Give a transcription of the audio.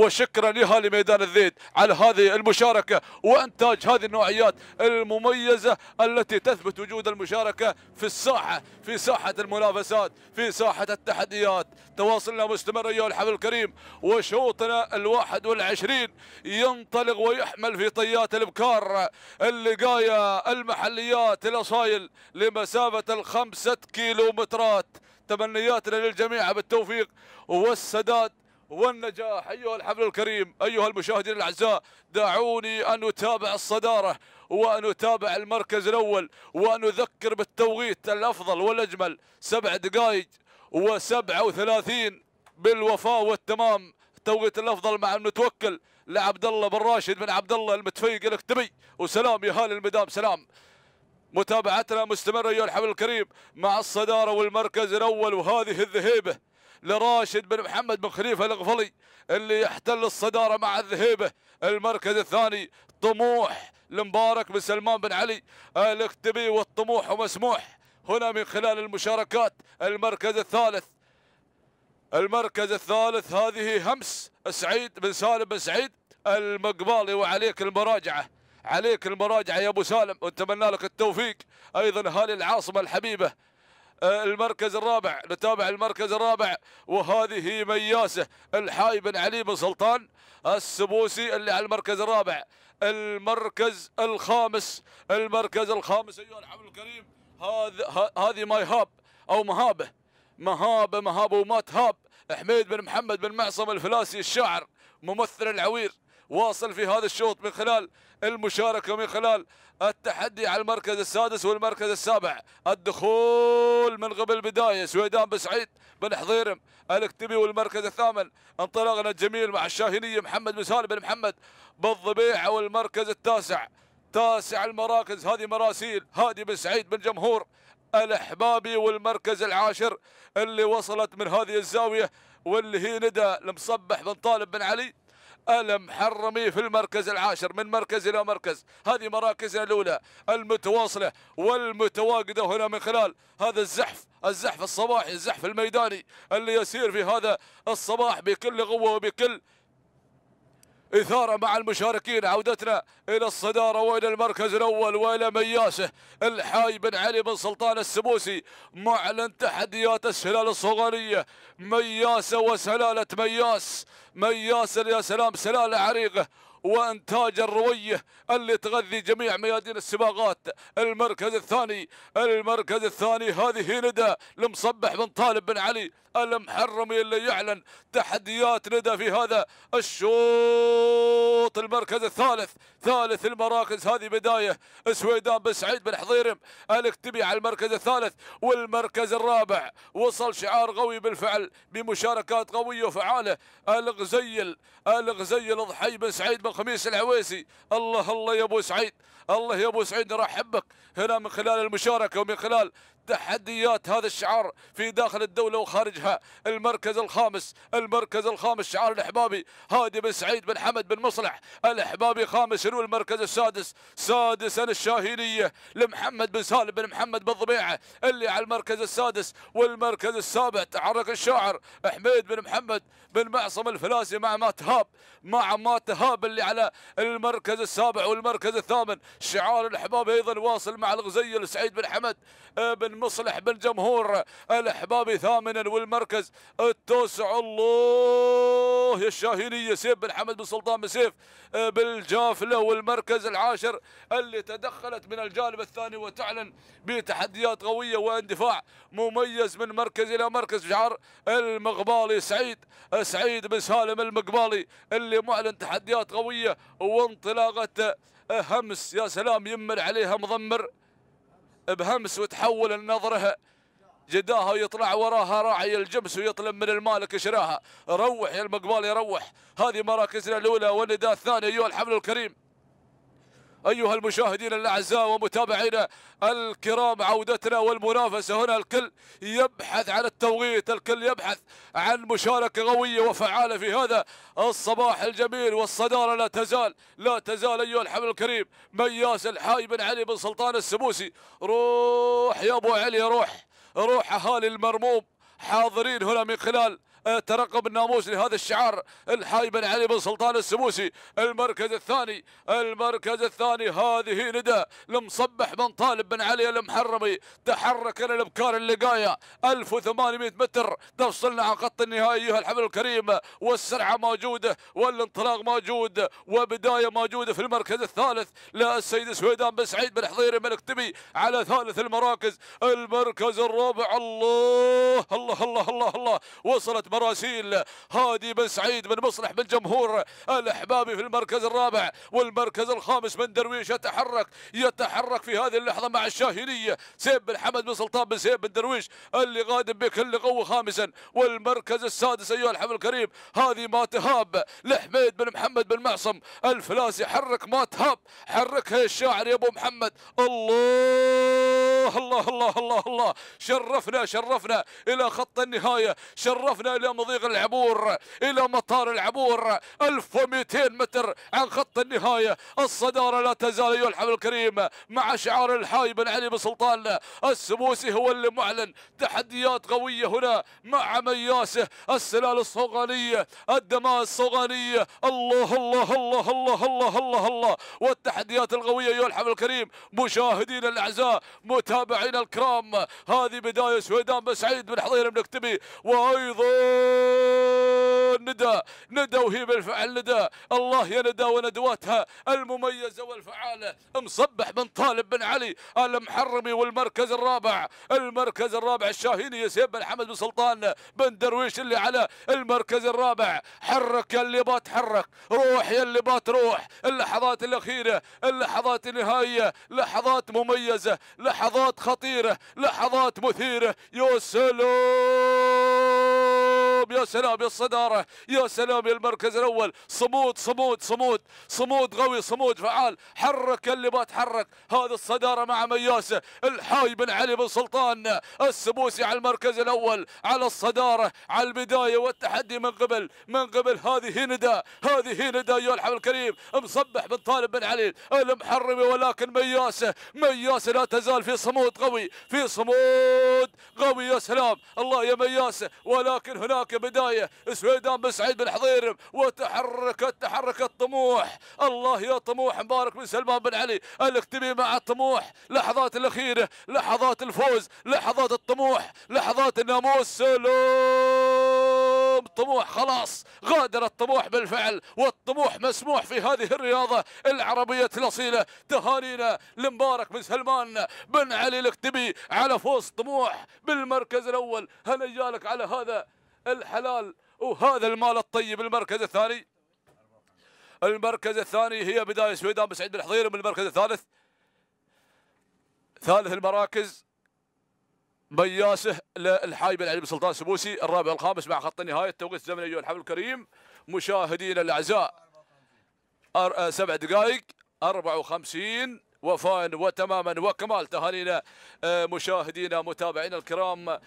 وشكرا لها لميدان الذيد على هذه المشاركة وإنتاج هذه النوعيات المميزة التي تثبت وجود المشاركة في الساحة في ساحة المنافسات في ساحة التحديات تواصلنا مستمر أيها الحفل الكريم وشوطنا الواحد والعشرين ينطلق ويحمل في طيات الابكار اللقايا المحليات الأصايل لمسافة الخمسة كيلومترات تمنياتنا للجميع بالتوفيق والسداد والنجاح أيها الحفل الكريم أيها المشاهدين الأعزاء دعوني أن اتابع الصدارة وأن اتابع المركز الأول وأن اذكر بالتوقيت الأفضل والأجمل سبع دقائق وسبعة وثلاثين بالوفاء والتمام التوقيت الأفضل مع المتوكل لعبد الله بن راشد بن عبد الله المتفيق الاكتبي وسلام يا هال المدام سلام متابعتنا مستمرة أيها الحفل الكريم مع الصدارة والمركز الأول وهذه الذهيبة لراشد بن محمد بن خليفه الغفلي اللي يحتل الصداره مع الذهيبه المركز الثاني طموح لمبارك بن سلمان بن علي الاكتبي والطموح ومسموح هنا من خلال المشاركات المركز الثالث المركز الثالث هذه همس سعيد بن سالم بن سعيد المقبالي وعليك المراجعه عليك المراجعه يا ابو سالم ونتمنى لك التوفيق ايضا هالي العاصمه الحبيبه المركز الرابع نتابع المركز الرابع وهذه مياسة الحاي بن علي بن سلطان السبوسي اللي على المركز الرابع المركز الخامس المركز الخامس أيها الحبل الكريم هذا هذه ماي هاب أو مهابة مهابة مهابة وما تهاب حميد بن محمد بن معصم الفلاسي الشاعر ممثل العوير واصل في هذا الشوط من خلال المشاركة من خلال التحدي على المركز السادس والمركز السابع الدخول من قبل بداية سويدان بسعيد بن حضيرم الاكتبي والمركز الثامن انطلاقنا الجميل مع الشاهينية محمد بن سالم بن محمد بالضبيعة والمركز التاسع تاسع المراكز هذه مراسيل هادي بن سعيد بن جمهور الأحبابي والمركز العاشر اللي وصلت من هذه الزاوية واللي هي ندى المصبح بن طالب بن علي المحرمي في المركز العاشر من مركز إلى مركز هذه مراكزنا الأولى المتواصلة والمتواجدة هنا من خلال هذا الزحف الزحف الصباحي الزحف الميداني اللي يسير في هذا الصباح بكل قوة وبكل إثارة مع المشاركين عودتنا إلى الصدارة وإلى المركز الأول وإلى مياسه الحاي بن علي بن سلطان السبوسي معلن تحديات السلالة الصغرية مياسة وسلالة مياس مياسه يا سلام سلالة عريقة وانتاج الرويه اللي تغذي جميع ميادين السباقات المركز الثاني المركز الثاني هذه ندى لمصبح بن طالب بن علي المحرمي اللي يعلن تحديات ندى في هذا الشوط المركز الثالث ثالث المراكز هذه بدايه سويدان بن سعيد بن حضيرم الاكتبي على المركز الثالث والمركز الرابع وصل شعار قوي بالفعل بمشاركات قويه وفعاله الغزيل الغزيل ضحي بن سعيد بن هذا الخميس العويسي الله الله يا ابو سعيد الله يا ابو سعيد نرحب بك هنا من خلال المشاركه ومن خلال تحديات هذا الشعار في داخل الدولة وخارجها المركز الخامس المركز الخامس شعار الإحبابي هادي بن سعيد بن حمد بن مصلح الإحبابي خامس شنو المركز السادس سادسا الشاهينية لمحمد بن سالم بن محمد بن ضبيعة اللي على المركز السادس والمركز السابع تعرك الشاعر حميد بن محمد بن معصم الفلاسي مع ما تهاب مع ما تهاب اللي على المركز السابع والمركز الثامن شعار الإحبابي ايضا واصل مع الغزيل سعيد بن حمد بن المصلح بالجمهور الاحباب ثامنا والمركز التوسع الله يا الشاهينية سيف بن حمد بن سلطان بن سيف آه، بالجافلة والمركز العاشر اللي تدخلت من الجانب الثاني وتعلن بتحديات قوية واندفاع مميز من مركز إلى مركز شعار المقبالي سعيد آه، سعيد بن سالم المقبالي اللي معلن تحديات قوية وانطلاقة آه، همس يا سلام يمر عليها مضمر بهمس وتحول النظره جداها ويطلع وراها راعي الجمس ويطلب من المالك شراها روح يا المقبال يروح هذه مراكزنا الاولى والنداء الثاني ايها الحمل الكريم أيها المشاهدين الأعزاء ومتابعينا الكرام عودتنا والمنافسة هنا الكل يبحث عن التوقيت الكل يبحث عن مشاركة قوية وفعالة في هذا الصباح الجميل والصدارة لا تزال لا تزال أيها الحمل الكريم مياس الحاي بن علي بن سلطان السبوسي روح يا أبو علي روح روح أهالي المرموم حاضرين هنا من خلال آه، ترقب الناموس لهذا الشعار الحاي بن علي بن سلطان السموسي المركز الثاني المركز الثاني هذه ندى لمصبح بن طالب بن علي المحرمي تحرك الى الابكار اللقايه 1800 متر تفصلنا على خط النهائي ايها الحفل الكريم والسرعه موجوده والانطلاق موجود وبدايه موجوده في المركز الثالث للسيد سويدان بن سعيد بن حضيري بن اكتبي على ثالث المراكز المركز الرابع الله الله الله الله الله, الله. وصلت براسيل مراسيل هادي بن سعيد بن مصلح بن جمهور في المركز الرابع والمركز الخامس من درويش يتحرك يتحرك في هذه اللحظة مع الشاهينية سيب بن حمد بن سلطان بن سيب بن درويش اللي غادم بكل قوة خامسا والمركز السادس أيها الحفل الكريم هذه ما تهاب لحميد بن محمد بن معصم الفلاسي حرك ما تهاب حركها الشاعر يا أبو محمد الله الله الله الله الله الله شرفنا شرفنا إلى خط النهاية شرفنا إلى مضيق العبور إلى مطار العبور 1200 متر عن خط النهاية الصدارة لا تزال أيها الحبل الكريم مع شعار الحاي بن علي بن سلطان السبوسي هو اللي معلن تحديات قوية هنا مع مياسه السلال الصوغانية الدماء الصوغانية الله الله الله الله الله الله الله والتحديات القوية أيها الحبل الكريم مشاهدينا الأعزاء متابعين متابعينا الكرام هذه بداية سويدان بسعيد بن حضير بن اكتبي وأيضا ندى ندى وهي بالفعل ندى الله يا ندى وندواتها المميزة والفعالة مصبح بن طالب بن علي المحرمي والمركز الرابع المركز الرابع الشاهيني يا سيب بن حمد بن سلطان بن درويش اللي على المركز الرابع حرك يا اللي حرك روح يا اللي روح اللحظات الأخيرة اللحظات النهائية لحظات مميزة لحظات خطيرة لحظات مثيرة يا سلام سلام يا سلام يا الصدارة يا سلام يا المركز الأول صمود صمود صمود صمود قوي صمود فعال حرك اللي ما تحرك هذا الصدارة مع مياسة الحاي بن علي بن سلطان السبوسي على المركز الأول على الصدارة على البداية والتحدي من قبل من قبل هذه ندى هذه ندى يا الحب الكريم مصبح بن طالب بن علي المحرمي ولكن مياسة مياسة لا تزال في صمود قوي في صمود قوي يا سلام الله يا مياسة ولكن هناك البداية سويدان بن سعيد بن حضير وتحرك التحرك الطموح الله يا طموح مبارك بن سلمان بن علي الاكتبي مع الطموح لحظات الأخيرة لحظات الفوز لحظات الطموح لحظات الناموس سلام طموح خلاص غادر الطموح بالفعل والطموح مسموح في هذه الرياضة العربية الأصيلة تهانينا لمبارك بن سلمان بن علي الاكتبي على فوز طموح بالمركز الأول هل جالك على هذا الحلال وهذا المال الطيب المركز الثاني المركز الثاني هي بداية سويدان بسعيد بن حضير من المركز الثالث ثالث المراكز مياسه للحاي بن علي بن سلطان سبوسي الرابع والخامس مع خط النهاية التوقيت الزمني أيها الحفل الكريم مشاهدينا الأعزاء آه، سبع دقائق 54 وفاء وتماما وكمال تهانينا آه، مشاهدينا متابعينا الكرام